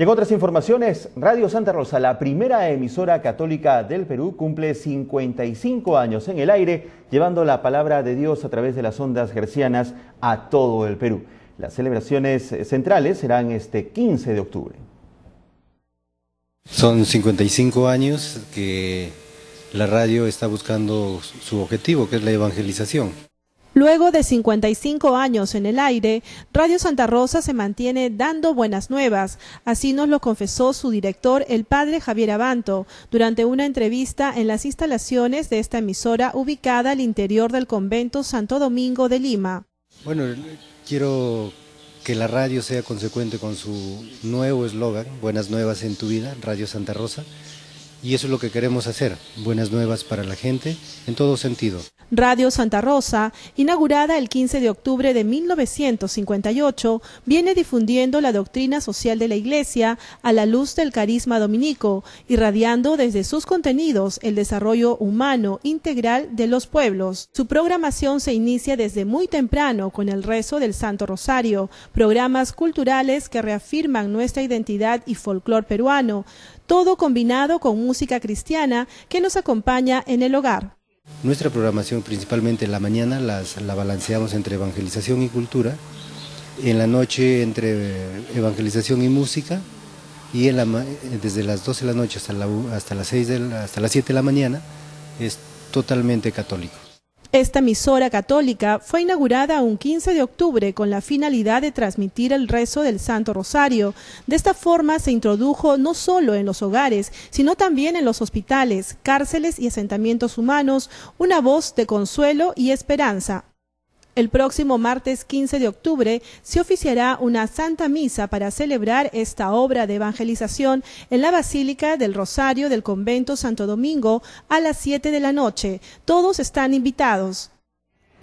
Y otras informaciones, Radio Santa Rosa, la primera emisora católica del Perú, cumple 55 años en el aire, llevando la palabra de Dios a través de las ondas grecianas a todo el Perú. Las celebraciones eh, centrales serán este 15 de octubre. Son 55 años que la radio está buscando su objetivo, que es la evangelización. Luego de 55 años en el aire, Radio Santa Rosa se mantiene dando buenas nuevas, así nos lo confesó su director, el padre Javier Abanto, durante una entrevista en las instalaciones de esta emisora ubicada al interior del convento Santo Domingo de Lima. Bueno, quiero que la radio sea consecuente con su nuevo eslogan, Buenas Nuevas en tu vida, Radio Santa Rosa. Y eso es lo que queremos hacer, buenas nuevas para la gente en todo sentido. Radio Santa Rosa, inaugurada el 15 de octubre de 1958, viene difundiendo la doctrina social de la Iglesia a la luz del carisma dominico, irradiando desde sus contenidos el desarrollo humano integral de los pueblos. Su programación se inicia desde muy temprano con el rezo del Santo Rosario, programas culturales que reafirman nuestra identidad y folclor peruano, todo combinado con un música cristiana que nos acompaña en el hogar. Nuestra programación principalmente en la mañana la balanceamos entre evangelización y cultura, en la noche entre evangelización y música y desde las 12 de la noche hasta, hasta las 6 hasta las 7 de la mañana es totalmente católico. Esta emisora católica fue inaugurada un 15 de octubre con la finalidad de transmitir el rezo del Santo Rosario. De esta forma se introdujo no solo en los hogares, sino también en los hospitales, cárceles y asentamientos humanos una voz de consuelo y esperanza el próximo martes 15 de octubre se oficiará una Santa Misa para celebrar esta obra de evangelización en la Basílica del Rosario del Convento Santo Domingo a las 7 de la noche. Todos están invitados.